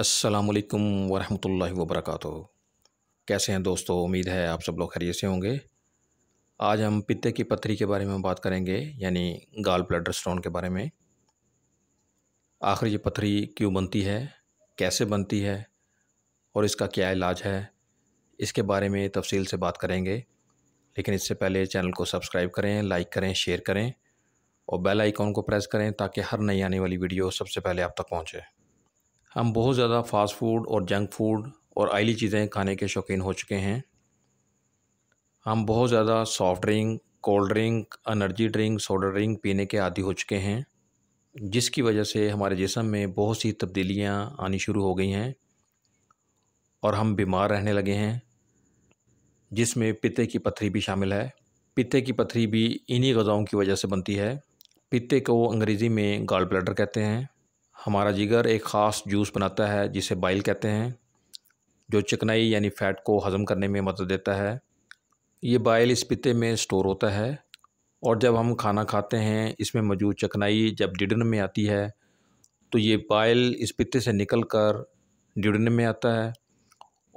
असलकम वरहमल वबरक कैसे हैं दोस्तों उम्मीद है आप सब लोग खैरियत से होंगे आज हम पित्ते की पथरी के बारे में बात करेंगे यानी गाल ब्लडर स्टोन के बारे में आखिर ये पथरी क्यों बनती है कैसे बनती है और इसका क्या इलाज है इसके बारे में तफसील से बात करेंगे लेकिन इससे पहले चैनल को सब्सक्राइब करें लाइक करें शेयर करें और बेल आइकॉन को प्रेस करें ताकि हर नई आने वाली वीडियो सबसे पहले आप तक पहुँचे हम बहुत ज़्यादा फ़ास्ट फूड और जंक फूड और आयली चीज़ें खाने के शौकीन हो चुके हैं हम बहुत ज़्यादा soft drink cold drink energy drink soda drink पीने के आदि हो चुके हैं जिसकी वजह से हमारे जिसम में बहुत सी तब्दीलियाँ आनी शुरू हो गई हैं और हम बीमार रहने लगे हैं जिसमें पिते की पथरी भी शामिल है पिते की पथरी भी इन्हीं गज़ाओं की वजह से बनती है पिते को अंग्रेज़ी में गाल ब्लडर कहते हैं हमारा जिगर एक ख़ास जूस बनाता है जिसे बाइल कहते हैं जो चिकनाई यानी फ़ैट को हज़म करने में मदद देता है ये बाइल इस पत्ते में स्टोर होता है और जब हम खाना खाते हैं इसमें मौजूद चकनाई जब डिडन में आती है तो ये बाइल इस पत्ते से निकल कर डिडन में आता है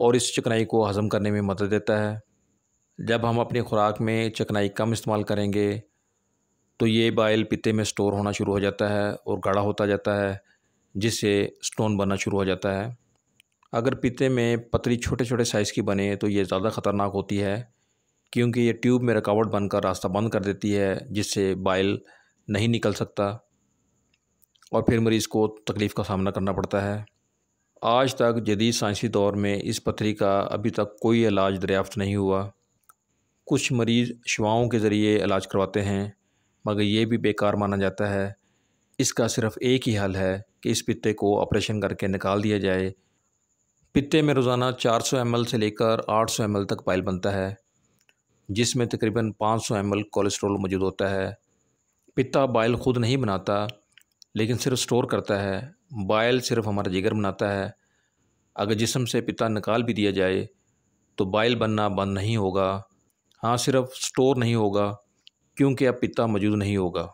और इस चकनाई को हज़म करने में मदद देता है जब हम अपनी खुराक में चकनाई कम इस्तेमाल करेंगे तो ये बाइल पत्ते में स्टोर होना शुरू हो जाता है और गाढ़ा होता जाता है जिससे स्टोन बनना शुरू हो जाता है अगर पीते में पतली छोटे छोटे साइज़ की बने तो ये ज़्यादा ख़तरनाक होती है क्योंकि ये ट्यूब में रुकावट बनकर रास्ता बंद कर देती है जिससे बाइल नहीं निकल सकता और फिर मरीज़ को तकलीफ़ का सामना करना पड़ता है आज तक जदीद साइंसी दौर में इस पथरी का अभी तक कोई इलाज दरियाफ्त नहीं हुआ कुछ मरीज़ शवाओं के ज़रिए इलाज करवाते हैं मगर ये भी बेकार माना जाता है इसका सिर्फ़ एक ही हल है कि इस पित्ते को ऑपरेशन करके निकाल दिया जाए पित्ते में रोज़ाना 400 सौ से लेकर 800 सौ तक पाइल बनता है जिसमें तकरीबन 500 सौ कोलेस्ट्रॉल मौजूद होता है पित्ता बाइल खुद नहीं बनाता लेकिन सिर्फ स्टोर करता है बाइल सिर्फ हमारा जिगर बनाता है अगर जिसम से पिता निकाल भी दिया जाए तो बाइल बनना बंद नहीं होगा हाँ सिर्फ स्टोर नहीं होगा क्योंकि अब पिता मौजूद नहीं होगा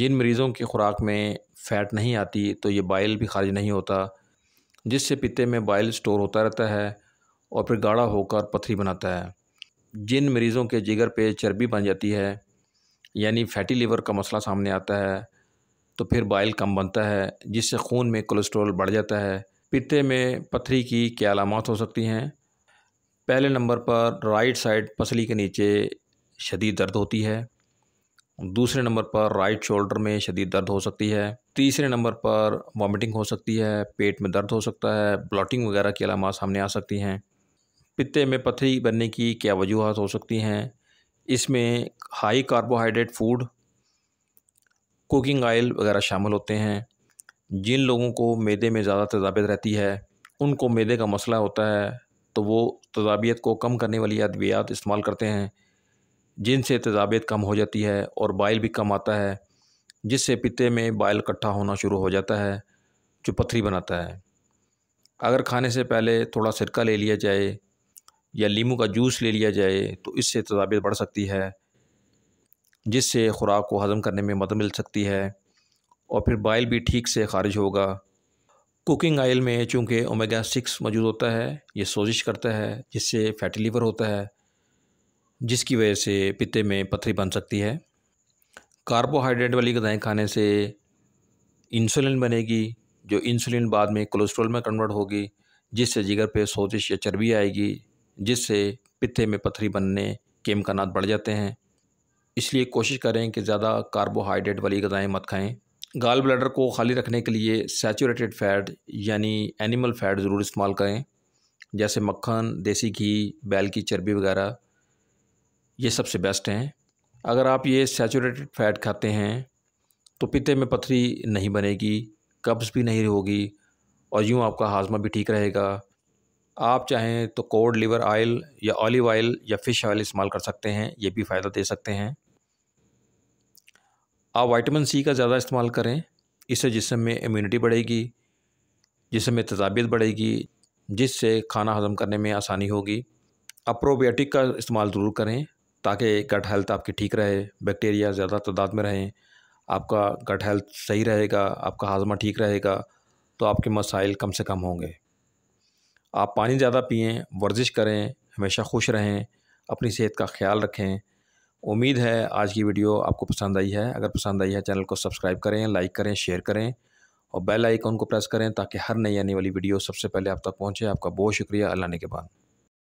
जिन मरीज़ों की खुराक में फ़ैट नहीं आती तो ये बाइल भी खारिज नहीं होता जिससे पिते में बाइल स्टोर होता रहता है और फिर गाढ़ा होकर पथरी बनाता है जिन मरीज़ों के जिगर पे चर्बी बन जाती है यानी फैटी लीवर का मसला सामने आता है तो फिर बाइल कम बनता है जिससे खून में कोलेस्ट्रोल बढ़ जाता है पिते में पथरी की क्या अलामत हो सकती हैं पहले नंबर पर राइट साइड पसली के नीचे शदीद दर्द होती है दूसरे नंबर पर राइट शोल्डर में शदीद दर्द हो सकती है तीसरे नंबर पर वॉमिटिंग हो सकती है पेट में दर्द हो सकता है ब्लॉटिंग वगैरह की अलामत सामने आ सकती हैं पित्ते में पथरी बनने की क्या वजूहत हो सकती हैं इसमें high carbohydrate food cooking oil वगैरह शामिल होते हैं जिन लोगों को मैदे में ज़्यादा तजाबियत रहती है उनको मैदे का मसला होता है तो वो तजाबियत को कम करने वाली अद्वियात इस्तेमाल करते हैं जिनसे तजाबियत कम हो जाती है और बाइल भी कम आता है जिससे पिते में बाइल इकट्ठा होना शुरू हो जाता है जो पथरी बनाता है अगर खाने से पहले थोड़ा सिरका ले लिया जाए या लीमू का जूस ले लिया जाए तो इससे तजाबियत बढ़ सकती है जिससे ख़ुराक को हज़म करने में मदद मिल सकती है और फिर बाइल भी ठीक से खारिज होगा कुकिंग आयल में चूँकि ओमेगा सिक्स मौजूद होता है ये सोजिश करता है जिससे फैटी लीवर होता है जिसकी वजह से पित्ते में पथरी बन सकती है कार्बोहाइड्रेट वाली गदाएँ खाने से इंसुलिन बनेगी जो इंसुलिन बाद में कोलेस्ट्रॉल में कन्वर्ट होगी जिससे जिगर पे सोजिश या चर्बी आएगी जिससे पित्ते में पथरी बनने के इम्कान बढ़ जाते हैं इसलिए कोशिश करें कि ज़्यादा कार्बोहाइड्रेट वाली गदाएँ मत खाएँ गाल ब्लैडर को खाली रखने के लिए सैचुरेटेड फ़ैट यानी एनिमल फ़ैट ज़रूर इस्तेमाल करें जैसे मक्खन देसी घी बैल की चर्बी वगैरह ये सबसे बेस्ट हैं अगर आप ये सैचुरेटेड फैट खाते हैं तो पिते में पथरी नहीं बनेगी कब्ज़ भी नहीं होगी और यूँ आपका हाजमा भी ठीक रहेगा आप चाहें तो कोड लिवर ऑयल या ऑलिव ऑयल या फ़िश ऑयल इस्तेमाल कर सकते हैं ये भी फ़ायदा दे सकते हैं आप वाइटमिन सी का ज़्यादा इस्तेमाल करें इससे जिसम में इम्यूनिटी बढ़ेगी जिसम में तजाबियत बढ़ेगी जिससे खाना हज़म करने में आसानी होगी अप्रोबायोटिक का इस्तेमाल ज़रूर करें ताकि गट हेल्थ आपकी ठीक रहे बैक्टीरिया ज़्यादा तादाद में रहें आपका गट हेल्थ सही रहेगा आपका हाजमा ठीक रहेगा तो आपके मसाइल कम से कम होंगे आप पानी ज़्यादा पिएँ वर्जिश करें हमेशा खुश रहें अपनी सेहत का ख्याल रखें उम्मीद है आज की वीडियो आपको पसंद आई है अगर पसंद आई है चैनल को सब्सक्राइब करें लाइक करें शेयर करें और बेल आइकन को प्रेस करें ताकि हर नई आने वाली वीडियो सबसे पहले आप तक पहुंचे आपका बहुत शुक्रिया अल्लाह ने के बाद